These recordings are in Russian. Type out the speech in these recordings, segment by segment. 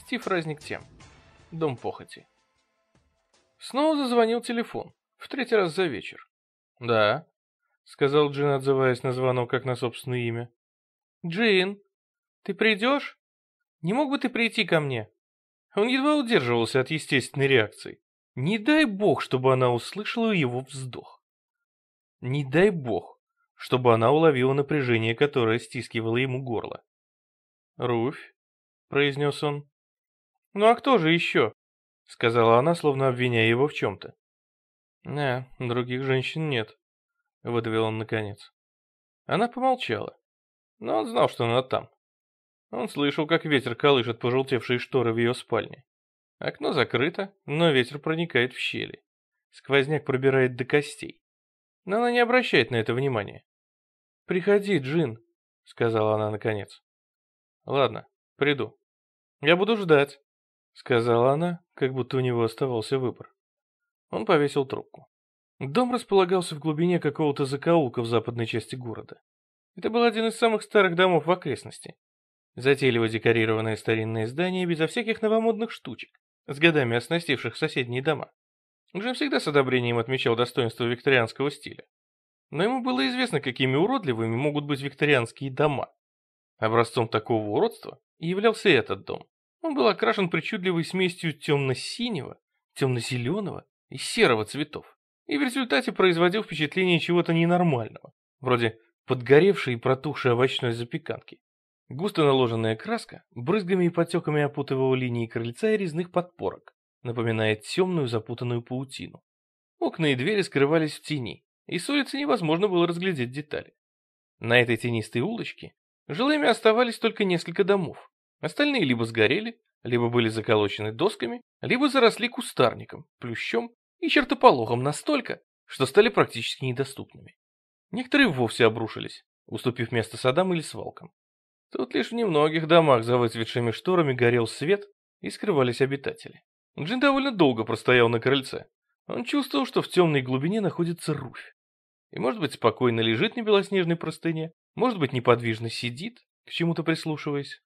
Стив разник тем. Дом похоти. Снова зазвонил телефон. В третий раз за вечер. «Да», — сказал Джин, отзываясь на звонок, как на собственное имя. «Джин, ты придешь? Не мог бы ты прийти ко мне?» Он едва удерживался от естественной реакции. Не дай бог, чтобы она услышала его вздох. Не дай бог, чтобы она уловила напряжение, которое стискивало ему горло. «Руфь», — произнес он, «Ну а кто же еще?» — сказала она, словно обвиняя его в чем-то. «Не, «Э, других женщин нет», — выдавил он наконец. Она помолчала, но он знал, что она там. Он слышал, как ветер колышет пожелтевшие шторы в ее спальне. Окно закрыто, но ветер проникает в щели. Сквозняк пробирает до костей. Но она не обращает на это внимания. «Приходи, Джин», — сказала она наконец. «Ладно, приду. Я буду ждать» сказала она, как будто у него оставался выбор. Он повесил трубку. Дом располагался в глубине какого-то закоулка в западной части города. Это был один из самых старых домов в окрестности. Затейливо декорированное старинное здание безо всяких новомодных штучек, с годами оснастивших соседние дома. Джим всегда с одобрением отмечал достоинство викторианского стиля. Но ему было известно, какими уродливыми могут быть викторианские дома. Образцом такого уродства и являлся этот дом. Он был окрашен причудливой смесью темно-синего, темно-зеленого и серого цветов, и в результате производил впечатление чего-то ненормального, вроде подгоревшей и протухшей овощной запеканки. Густо наложенная краска брызгами и потеками опутывала линии крыльца и резных подпорок, напоминая темную запутанную паутину. Окна и двери скрывались в тени, и с улицы невозможно было разглядеть детали. На этой тенистой улочке жилыми оставались только несколько домов, Остальные либо сгорели, либо были заколочены досками, либо заросли кустарником, плющом и чертополохом настолько, что стали практически недоступными. Некоторые вовсе обрушились, уступив место садам или свалкам. Тут лишь в немногих домах за выцветшими шторами горел свет и скрывались обитатели. Джин довольно долго простоял на крыльце. Он чувствовал, что в темной глубине находится руфь. И, может быть, спокойно лежит на белоснежной простыне, может быть, неподвижно сидит, к чему-то прислушиваясь.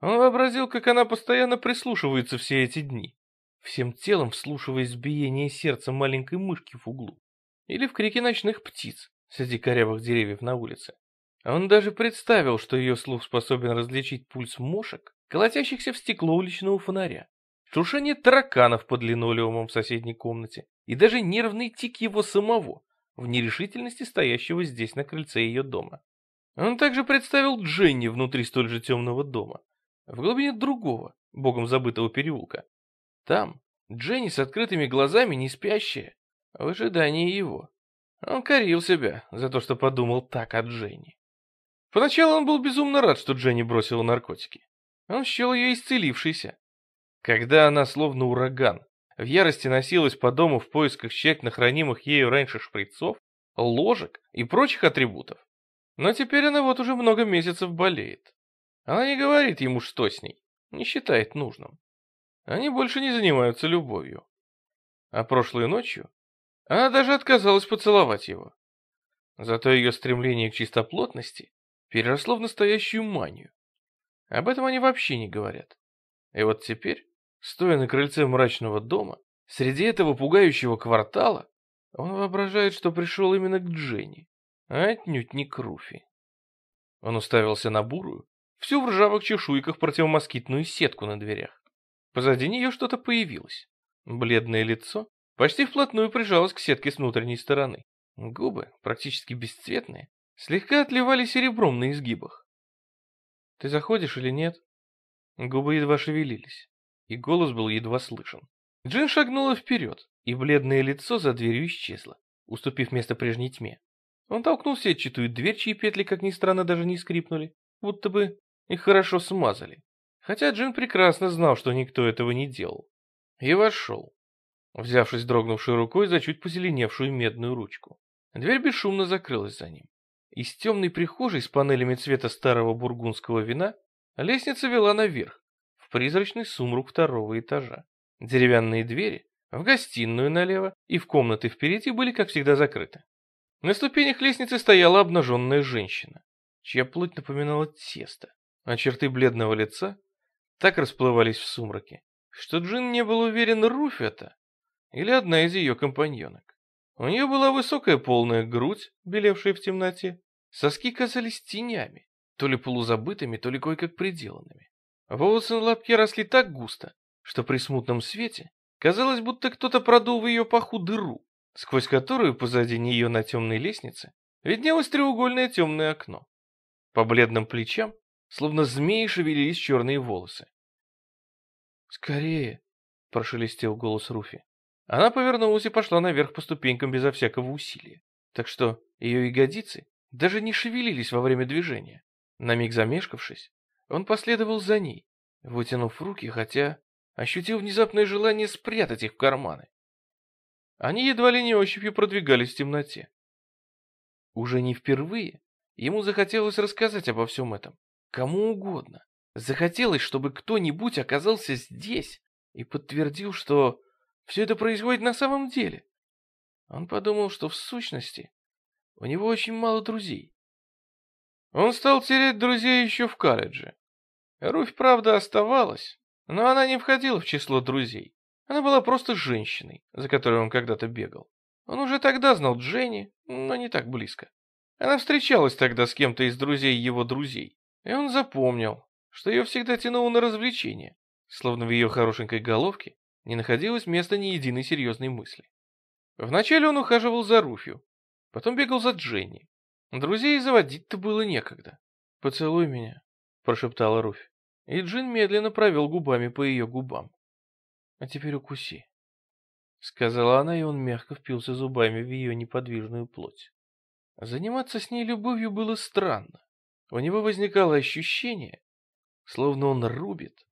Он вообразил, как она постоянно прислушивается все эти дни, всем телом вслушиваясь в биение сердца маленькой мышки в углу или в крики ночных птиц среди корявых деревьев на улице. Он даже представил, что ее слух способен различить пульс мошек, колотящихся в стекло уличного фонаря, шуршание тараканов под линолеумом в соседней комнате и даже нервный тик его самого в нерешительности стоящего здесь на крыльце ее дома. Он также представил Дженни внутри столь же темного дома, в глубине другого, богом забытого переулка. Там Дженни с открытыми глазами, не спящая, а в ожидании его. Он корил себя за то, что подумал так о Дженни. Поначалу он был безумно рад, что Дженни бросила наркотики. Он счел ее исцелившейся. Когда она, словно ураган, в ярости носилась по дому в поисках тщательно хранимых ею раньше шприцов, ложек и прочих атрибутов. Но теперь она вот уже много месяцев болеет. Она не говорит ему, что с ней, не считает нужным. Они больше не занимаются любовью. А прошлой ночью она даже отказалась поцеловать его. Зато ее стремление к чистоплотности переросло в настоящую манию. Об этом они вообще не говорят. И вот теперь, стоя на крыльце мрачного дома, среди этого пугающего квартала, он воображает, что пришел именно к Дженни, а отнюдь не к Руфи. Он уставился на бурую, всю в ржавых чешуйках противомоскитную сетку на дверях. Позади нее что-то появилось. Бледное лицо почти вплотную прижалось к сетке с внутренней стороны. Губы, практически бесцветные, слегка отливали серебром на изгибах. «Ты заходишь или нет?» Губы едва шевелились, и голос был едва слышен. Джин шагнула вперед, и бледное лицо за дверью исчезло, уступив место прежней тьме. Он толкнул сетчатую дверь, чьи петли, как ни странно, даже не скрипнули, будто бы и хорошо смазали. Хотя Джин прекрасно знал, что никто этого не делал. И вошел, взявшись дрогнувшей рукой за чуть позеленевшую медную ручку. Дверь бесшумно закрылась за ним. Из темной прихожей с панелями цвета старого бургундского вина лестница вела наверх, в призрачный сумрак второго этажа. Деревянные двери в гостиную налево и в комнаты впереди были, как всегда, закрыты. На ступенях лестницы стояла обнаженная женщина, чья плоть напоминала тесто, а черты бледного лица так расплывались в сумраке, что Джин не был уверен, Руфь это или одна из ее компаньонок. У нее была высокая полная грудь, белевшая в темноте. Соски казались тенями, то ли полузабытыми, то ли кое-как приделанными. Волосы на лапке росли так густо, что при смутном свете казалось, будто кто-то продул в ее паху дыру, сквозь которую позади нее на темной лестнице виднелось треугольное темное окно. По бледным плечам Словно змеи шевелились черные волосы. «Скорее!» — прошелестел голос Руфи. Она повернулась и пошла наверх по ступенькам безо всякого усилия. Так что ее ягодицы даже не шевелились во время движения. На миг замешкавшись, он последовал за ней, вытянув руки, хотя ощутил внезапное желание спрятать их в карманы. Они едва ли не ощупью продвигались в темноте. Уже не впервые ему захотелось рассказать обо всем этом, Кому угодно. Захотелось, чтобы кто-нибудь оказался здесь и подтвердил, что все это происходит на самом деле. Он подумал, что в сущности у него очень мало друзей. Он стал терять друзей еще в колледже. Руфь, правда, оставалась, но она не входила в число друзей. Она была просто женщиной, за которой он когда-то бегал. Он уже тогда знал Дженни, но не так близко. Она встречалась тогда с кем-то из друзей его друзей. И он запомнил, что ее всегда тянуло на развлечения, словно в ее хорошенькой головке не находилось места ни единой серьезной мысли. Вначале он ухаживал за Руфью, потом бегал за Дженни. Друзей заводить-то было некогда. «Поцелуй меня», — прошептала Руфь, и Джин медленно провел губами по ее губам. «А теперь укуси», — сказала она, и он мягко впился зубами в ее неподвижную плоть. Заниматься с ней любовью было странно. У него возникало ощущение, словно он рубит,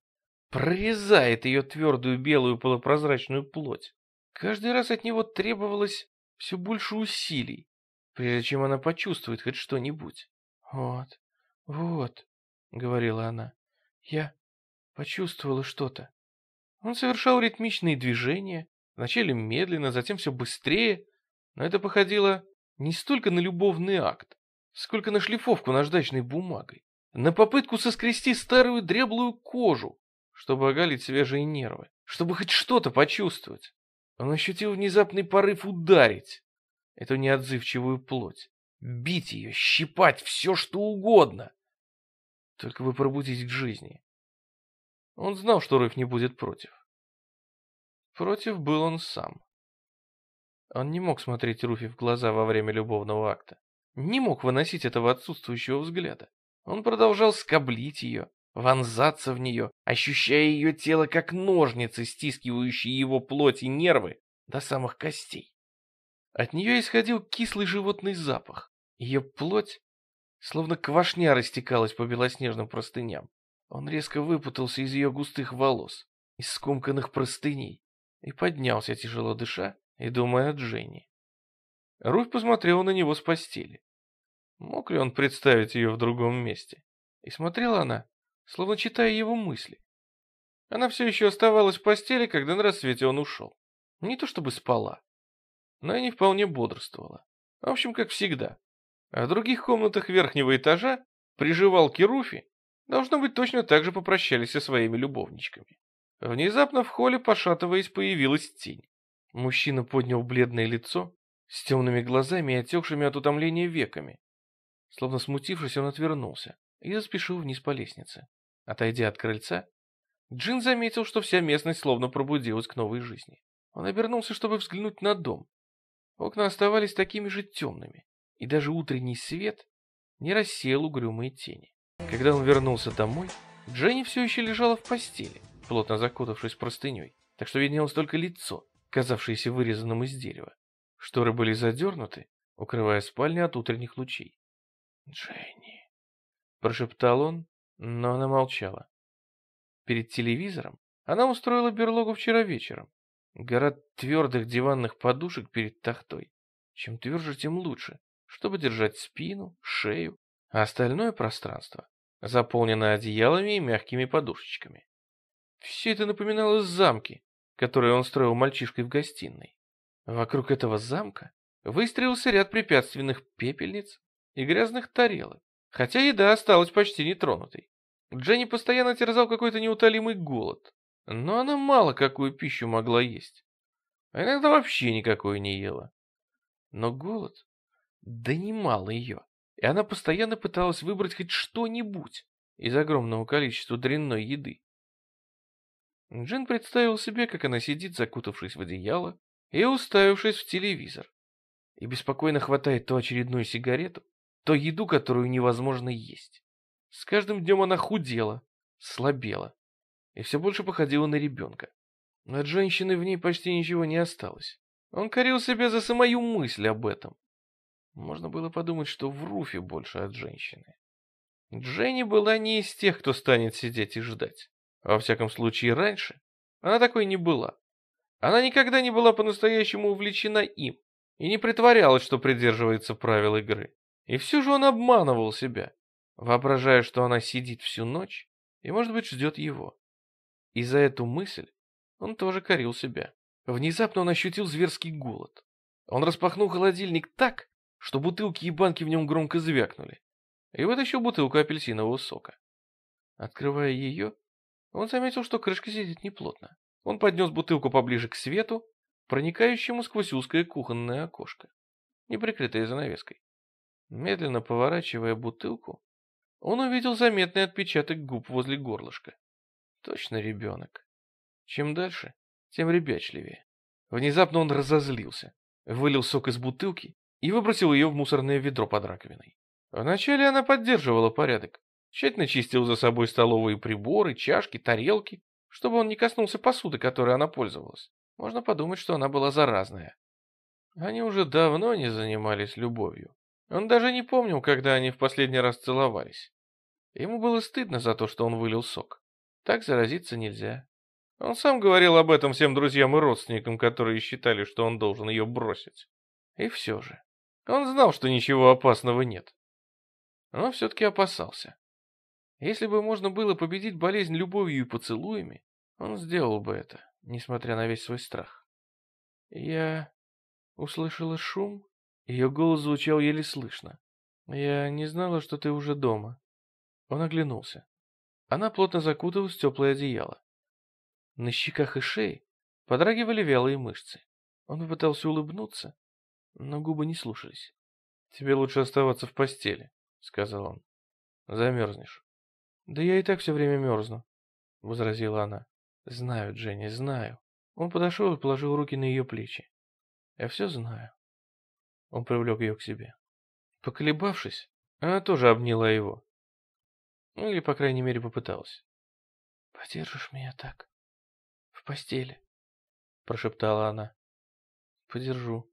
прорезает ее твердую белую полупрозрачную плоть. Каждый раз от него требовалось все больше усилий, прежде чем она почувствует хоть что-нибудь. «Вот, вот», — говорила она, — «я почувствовала что-то». Он совершал ритмичные движения, вначале медленно, затем все быстрее, но это походило не столько на любовный акт, Сколько на шлифовку наждачной бумагой, на попытку соскрести старую дряблую кожу, чтобы оголить свежие нервы, чтобы хоть что-то почувствовать. Он ощутил внезапный порыв ударить эту неотзывчивую плоть, бить ее, щипать все, что угодно. Только бы пробудить к жизни. Он знал, что Рыв не будет против. Против был он сам. Он не мог смотреть Руфи в глаза во время любовного акта не мог выносить этого отсутствующего взгляда. Он продолжал скоблить ее, вонзаться в нее, ощущая ее тело как ножницы, стискивающие его плоть и нервы до самых костей. От нее исходил кислый животный запах. Ее плоть словно квашня растекалась по белоснежным простыням. Он резко выпутался из ее густых волос, из скомканных простыней, и поднялся, тяжело дыша и думая о Дженни. Руфь посмотрела на него с постели. Мог ли он представить ее в другом месте? И смотрела она, словно читая его мысли. Она все еще оставалась в постели, когда на рассвете он ушел. Не то чтобы спала, но и не вполне бодрствовала. В общем, как всегда. А в других комнатах верхнего этажа приживалки Руфи, должно быть, точно так же попрощались со своими любовничками. Внезапно в холле, пошатываясь, появилась тень. Мужчина поднял бледное лицо с темными глазами и отекшими от утомления веками. Словно смутившись, он отвернулся и заспешил вниз по лестнице. Отойдя от крыльца, Джин заметил, что вся местность словно пробудилась к новой жизни. Он обернулся, чтобы взглянуть на дом. Окна оставались такими же темными, и даже утренний свет не рассеял угрюмые тени. Когда он вернулся домой, Дженни все еще лежала в постели, плотно закутавшись простыней, так что виднелось только лицо, казавшееся вырезанным из дерева. Шторы были задернуты, укрывая спальню от утренних лучей. «Дженни», — прошептал он, но она молчала. Перед телевизором она устроила берлогу вчера вечером. Город твердых диванных подушек перед тахтой. Чем тверже, тем лучше, чтобы держать спину, шею, а остальное пространство заполнено одеялами и мягкими подушечками. Все это напоминало замки, которые он строил мальчишкой в гостиной. Вокруг этого замка выстроился ряд препятственных пепельниц, и грязных тарелок, хотя еда осталась почти нетронутой. Дженни постоянно терзал какой-то неутолимый голод, но она мало какую пищу могла есть, а иногда вообще никакую не ела. Но голод донимал да ее, и она постоянно пыталась выбрать хоть что-нибудь из огромного количества дрянной еды. Джин представил себе, как она сидит, закутавшись в одеяло и уставившись в телевизор, и беспокойно хватает то очередную сигарету, то еду, которую невозможно есть. С каждым днем она худела, слабела и все больше походила на ребенка. Но от женщины в ней почти ничего не осталось. Он корил себя за самую мысль об этом. Можно было подумать, что в Руфе больше от женщины. Дженни была не из тех, кто станет сидеть и ждать. Во всяком случае, раньше она такой не была. Она никогда не была по-настоящему увлечена им и не притворялась, что придерживается правил игры. И все же он обманывал себя, воображая, что она сидит всю ночь и, может быть, ждет его. И за эту мысль он тоже корил себя. Внезапно он ощутил зверский голод. Он распахнул холодильник так, что бутылки и банки в нем громко звякнули, и вытащил бутылку апельсинового сока. Открывая ее, он заметил, что крышка сидит неплотно. Он поднес бутылку поближе к свету, проникающему сквозь узкое кухонное окошко, неприкрытое занавеской. Медленно поворачивая бутылку, он увидел заметный отпечаток губ возле горлышка. Точно ребенок. Чем дальше, тем ребячливее. Внезапно он разозлился, вылил сок из бутылки и выбросил ее в мусорное ведро под раковиной. Вначале она поддерживала порядок, тщательно чистил за собой столовые приборы, чашки, тарелки, чтобы он не коснулся посуды, которой она пользовалась. Можно подумать, что она была заразная. Они уже давно не занимались любовью. Он даже не помнил, когда они в последний раз целовались. Ему было стыдно за то, что он вылил сок. Так заразиться нельзя. Он сам говорил об этом всем друзьям и родственникам, которые считали, что он должен ее бросить. И все же. Он знал, что ничего опасного нет. Но все-таки опасался. Если бы можно было победить болезнь любовью и поцелуями, он сделал бы это, несмотря на весь свой страх. Я услышала шум ее голос звучал еле слышно. «Я не знала, что ты уже дома». Он оглянулся. Она плотно закуталась в теплое одеяло. На щеках и шее подрагивали вялые мышцы. Он попытался улыбнуться, но губы не слушались. «Тебе лучше оставаться в постели», — сказал он. «Замерзнешь». «Да я и так все время мерзну», — возразила она. «Знаю, Дженни, знаю». Он подошел и положил руки на ее плечи. «Я все знаю». Он привлек ее к себе. Поколебавшись, она тоже обняла его. Ну, или, по крайней мере, попыталась. «Подержишь меня так? В постели?» — прошептала она. «Подержу»,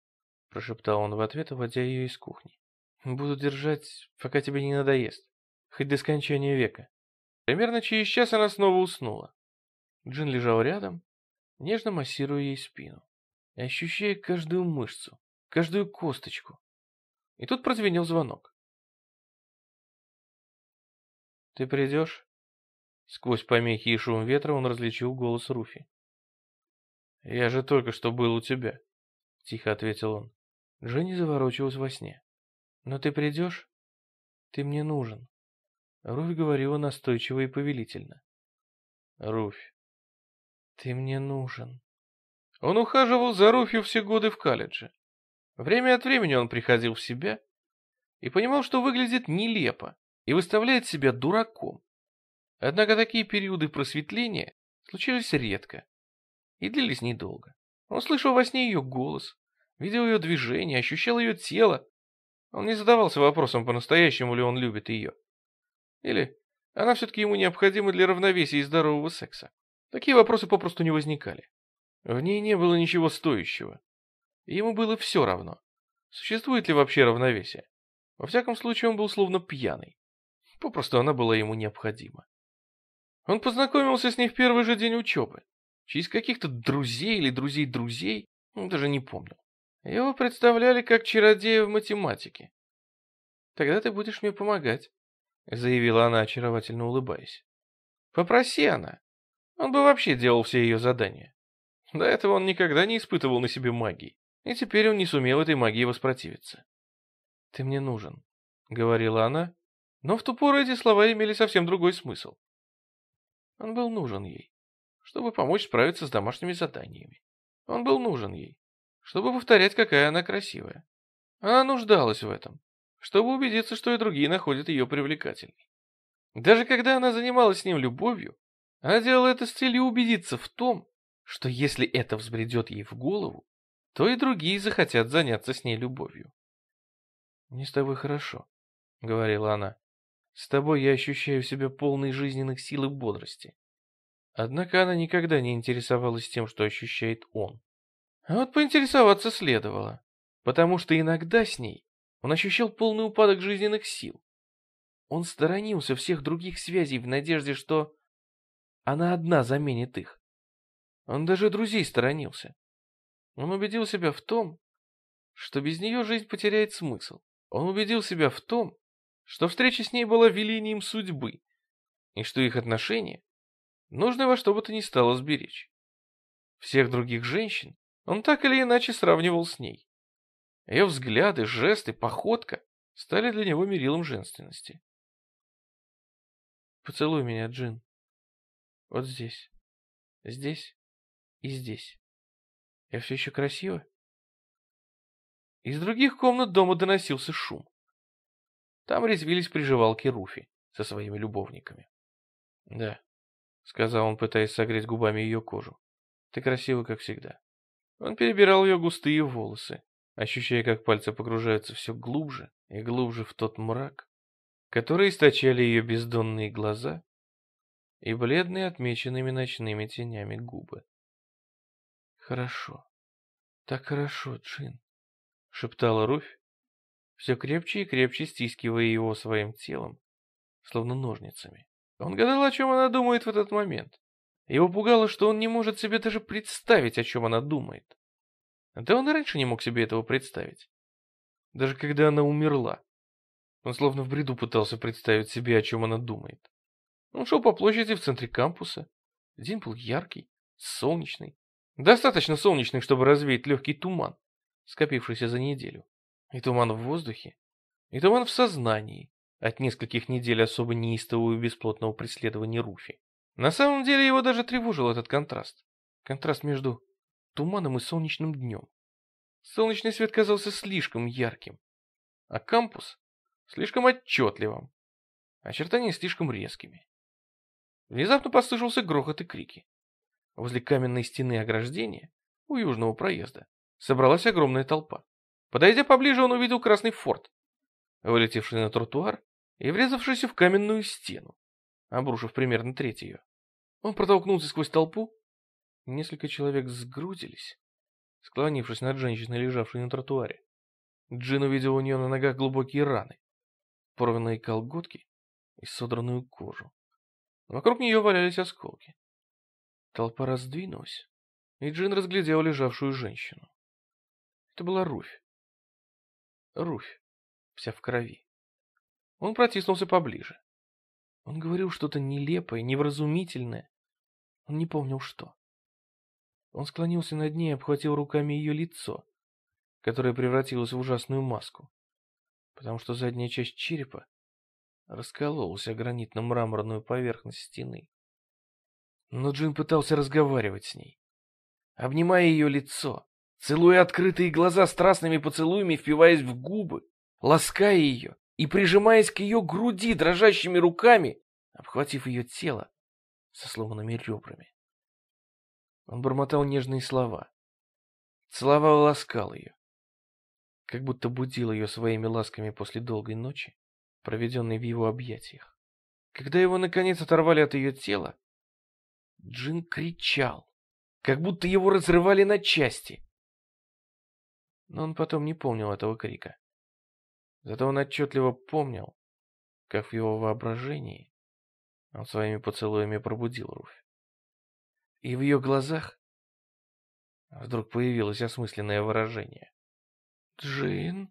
— прошептал он в ответ, уводя ее из кухни. «Буду держать, пока тебе не надоест, хоть до скончания века». Примерно через час она снова уснула. Джин лежал рядом, нежно массируя ей спину, ощущая каждую мышцу, каждую косточку. И тут прозвенел звонок. «Ты придешь?» Сквозь помехи и шум ветра он различил голос Руфи. «Я же только что был у тебя», — тихо ответил он. Дженни заворочилась во сне. «Но ты придешь? Ты мне нужен». Руфь говорила настойчиво и повелительно. «Руфь, ты мне нужен». Он ухаживал за Руфью все годы в колледже. Время от времени он приходил в себя и понимал, что выглядит нелепо и выставляет себя дураком. Однако такие периоды просветления случались редко и длились недолго. Он слышал во сне ее голос, видел ее движение, ощущал ее тело. Он не задавался вопросом, по-настоящему ли он любит ее. Или она все-таки ему необходима для равновесия и здорового секса. Такие вопросы попросту не возникали. В ней не было ничего стоящего, Ему было все равно. Существует ли вообще равновесие? Во всяком случае, он был словно пьяный. Попросту она была ему необходима. Он познакомился с ней в первый же день учебы. Через каких-то друзей или друзей-друзей, он даже не помнил. Его представляли как чародея в математике. «Тогда ты будешь мне помогать», — заявила она, очаровательно улыбаясь. «Попроси она. Он бы вообще делал все ее задания. До этого он никогда не испытывал на себе магии и теперь он не сумел этой магии воспротивиться. «Ты мне нужен», — говорила она, но в ту пору эти слова имели совсем другой смысл. Он был нужен ей, чтобы помочь справиться с домашними заданиями. Он был нужен ей, чтобы повторять, какая она красивая. Она нуждалась в этом, чтобы убедиться, что и другие находят ее привлекательной. Даже когда она занималась с ним любовью, она делала это с целью убедиться в том, что если это взбредет ей в голову, то и другие захотят заняться с ней любовью. Не с тобой хорошо», — говорила она. «С тобой я ощущаю себя полной жизненных сил и бодрости». Однако она никогда не интересовалась тем, что ощущает он. А вот поинтересоваться следовало, потому что иногда с ней он ощущал полный упадок жизненных сил. Он сторонился всех других связей в надежде, что она одна заменит их. Он даже друзей сторонился. Он убедил себя в том, что без нее жизнь потеряет смысл. Он убедил себя в том, что встреча с ней была велением судьбы, и что их отношения нужно во что бы то ни стало сберечь. Всех других женщин он так или иначе сравнивал с ней. Ее взгляды, жесты, походка стали для него мерилом женственности. «Поцелуй меня, Джин. Вот здесь, здесь и здесь». Я все еще красива?» Из других комнат дома доносился шум. Там резвились приживалки Руфи со своими любовниками. «Да», — сказал он, пытаясь согреть губами ее кожу, — «ты красива, как всегда». Он перебирал ее густые волосы, ощущая, как пальцы погружаются все глубже и глубже в тот мрак, который источали ее бездонные глаза и бледные отмеченными ночными тенями губы. «Хорошо. Так хорошо, Джин», — шептала Руфь, все крепче и крепче стискивая его своим телом, словно ножницами. Он гадал, о чем она думает в этот момент. Его пугало, что он не может себе даже представить, о чем она думает. Да он и раньше не мог себе этого представить. Даже когда она умерла. Он словно в бреду пытался представить себе, о чем она думает. Он шел по площади в центре кампуса. День был яркий, солнечный. Достаточно солнечных, чтобы развеять легкий туман, скопившийся за неделю. И туман в воздухе, и туман в сознании от нескольких недель особо неистового и бесплотного преследования Руфи. На самом деле его даже тревожил этот контраст. Контраст между туманом и солнечным днем. Солнечный свет казался слишком ярким, а кампус слишком отчетливым, а очертания слишком резкими. Внезапно послышался грохот и крики. Возле каменной стены ограждения, у южного проезда, собралась огромная толпа. Подойдя поближе, он увидел красный форт, вылетевший на тротуар и врезавшийся в каменную стену, обрушив примерно треть ее. Он протолкнулся сквозь толпу. Несколько человек сгрудились, склонившись над женщиной, лежавшей на тротуаре. Джин увидел у нее на ногах глубокие раны, порванные колготки и содранную кожу. Вокруг нее валялись осколки. Толпа раздвинулась, и Джин разглядел лежавшую женщину. Это была Руфь. Руфь, вся в крови. Он протиснулся поближе. Он говорил что-то нелепое, невразумительное. Он не помнил что. Он склонился над ней и обхватил руками ее лицо, которое превратилось в ужасную маску, потому что задняя часть черепа раскололась о гранитно-мраморную поверхность стены но Джин пытался разговаривать с ней. Обнимая ее лицо, целуя открытые глаза страстными поцелуями, впиваясь в губы, лаская ее и прижимаясь к ее груди дрожащими руками, обхватив ее тело со сломанными ребрами. Он бормотал нежные слова, целовал и ласкал ее, как будто будил ее своими ласками после долгой ночи, проведенной в его объятиях. Когда его, наконец, оторвали от ее тела, Джин кричал, как будто его разрывали на части. Но он потом не помнил этого крика. Зато он отчетливо помнил, как в его воображении он своими поцелуями пробудил Руфь. И в ее глазах вдруг появилось осмысленное выражение. «Джин?»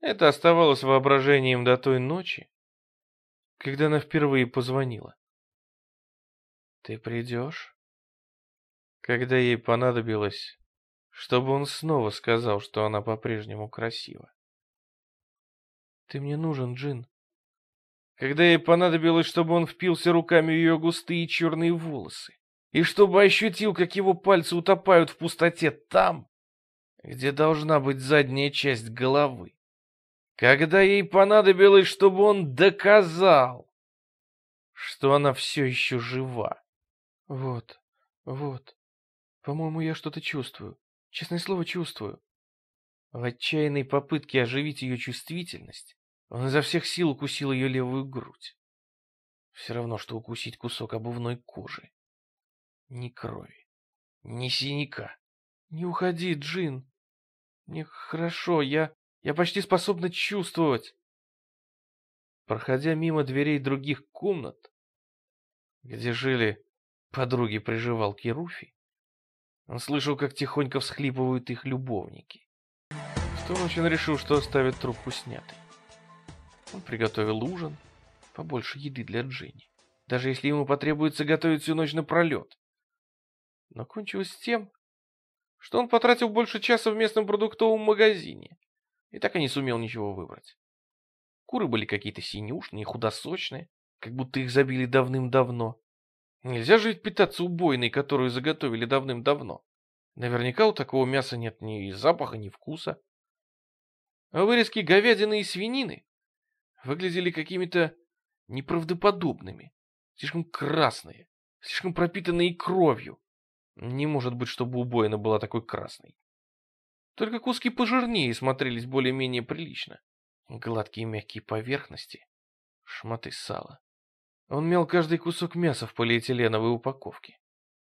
Это оставалось воображением до той ночи, когда она впервые позвонила. Ты придешь? Когда ей понадобилось, чтобы он снова сказал, что она по-прежнему красива. Ты мне нужен, Джин. Когда ей понадобилось, чтобы он впился руками в ее густые черные волосы, и чтобы ощутил, как его пальцы утопают в пустоте там, где должна быть задняя часть головы. Когда ей понадобилось, чтобы он доказал, что она все еще жива. Вот, вот. По-моему, я что-то чувствую. Честное слово, чувствую. В отчаянной попытке оживить ее чувствительность, он изо всех сил укусил ее левую грудь. Все равно, что укусить кусок обувной кожи. Ни крови, ни синяка. Не уходи, Джин. Мне хорошо, я... я почти способна чувствовать. Проходя мимо дверей других комнат, где жили подруги приживалки Руфи, он слышал, как тихонько всхлипывают их любовники. В ту ночь он решил, что оставит трубку снятой. Он приготовил ужин, побольше еды для Джинни, даже если ему потребуется готовить всю ночь напролет. Но кончилось тем, что он потратил больше часа в местном продуктовом магазине и так и не сумел ничего выбрать. Куры были какие-то синюшные, худосочные, как будто их забили давным-давно. Нельзя же ведь питаться убойной, которую заготовили давным-давно. Наверняка у такого мяса нет ни запаха, ни вкуса. А вырезки говядины и свинины выглядели какими-то неправдоподобными, слишком красные, слишком пропитанные кровью. Не может быть, чтобы убойна была такой красной. Только куски пожирнее смотрелись более-менее прилично. Гладкие мягкие поверхности, шматы сала. Он мял каждый кусок мяса в полиэтиленовой упаковке.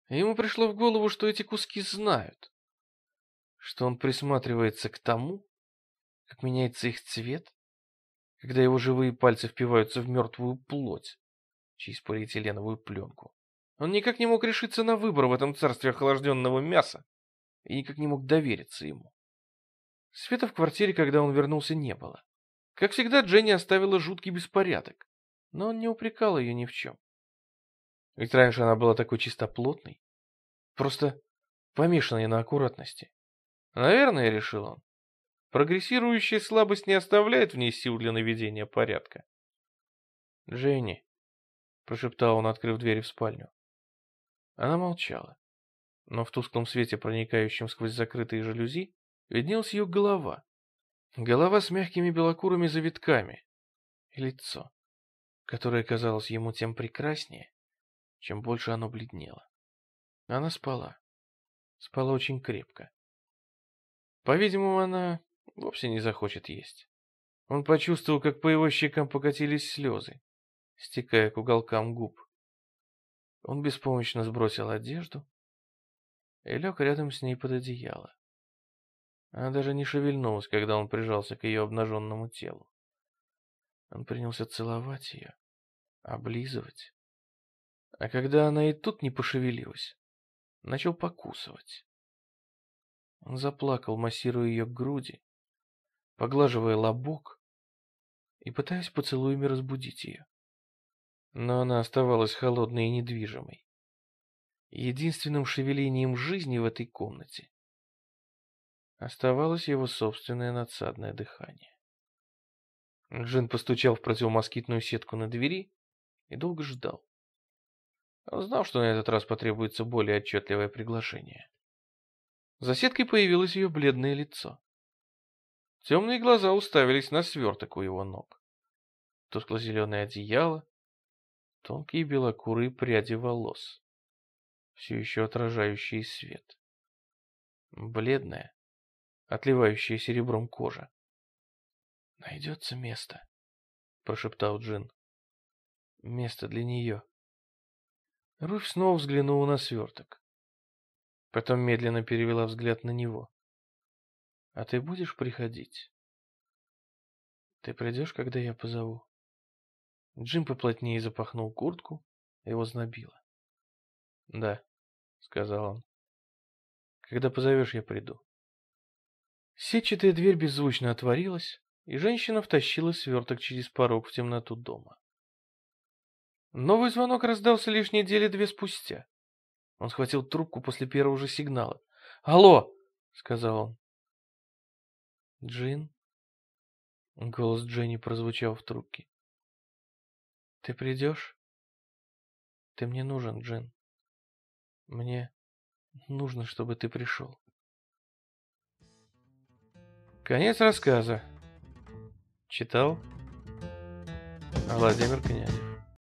Ему пришло в голову, что эти куски знают, что он присматривается к тому, как меняется их цвет, когда его живые пальцы впиваются в мертвую плоть через полиэтиленовую пленку. Он никак не мог решиться на выбор в этом царстве охлажденного мяса и никак не мог довериться ему. Света в квартире, когда он вернулся, не было. Как всегда, Дженни оставила жуткий беспорядок но он не упрекал ее ни в чем. Ведь раньше она была такой чистоплотной, просто помешанной на аккуратности. Наверное, решил он. Прогрессирующая слабость не оставляет в ней сил для наведения порядка. «Дженни», — прошептал он, открыв дверь в спальню. Она молчала, но в тусклом свете, проникающем сквозь закрытые жалюзи, виднелась ее голова. Голова с мягкими белокурыми завитками и лицо которое казалось ему тем прекраснее, чем больше оно бледнело. Она спала. Спала очень крепко. По-видимому, она вовсе не захочет есть. Он почувствовал, как по его щекам покатились слезы, стекая к уголкам губ. Он беспомощно сбросил одежду и лег рядом с ней под одеяло. Она даже не шевельнулась, когда он прижался к ее обнаженному телу. Он принялся целовать ее, облизывать. А когда она и тут не пошевелилась, начал покусывать. Он заплакал, массируя ее груди, поглаживая лобок и пытаясь поцелуями разбудить ее. Но она оставалась холодной и недвижимой. Единственным шевелением жизни в этой комнате оставалось его собственное надсадное дыхание. Джин постучал в противомоскитную сетку на двери и долго ждал. Он знал, что на этот раз потребуется более отчетливое приглашение. За сеткой появилось ее бледное лицо. Темные глаза уставились на сверток у его ног. Тускло-зеленое одеяло, тонкие белокурые пряди волос, все еще отражающие свет. Бледная, отливающая серебром кожа. «Найдется место», — прошептал Джин. «Место для нее». Руфь снова взглянула на сверток. Потом медленно перевела взгляд на него. «А ты будешь приходить?» «Ты придешь, когда я позову?» Джим поплотнее запахнул куртку, его знобило. «Да», — сказал он. «Когда позовешь, я приду». Сетчатая дверь беззвучно отворилась, и женщина втащила сверток через порог в темноту дома. Новый звонок раздался лишь недели две спустя. Он схватил трубку после первого же сигнала. «Алло!» — сказал он. «Джин?» — голос Дженни прозвучал в трубке. «Ты придешь? Ты мне нужен, Джин. Мне нужно, чтобы ты пришел». Конец рассказа. Читал Владимир Князев.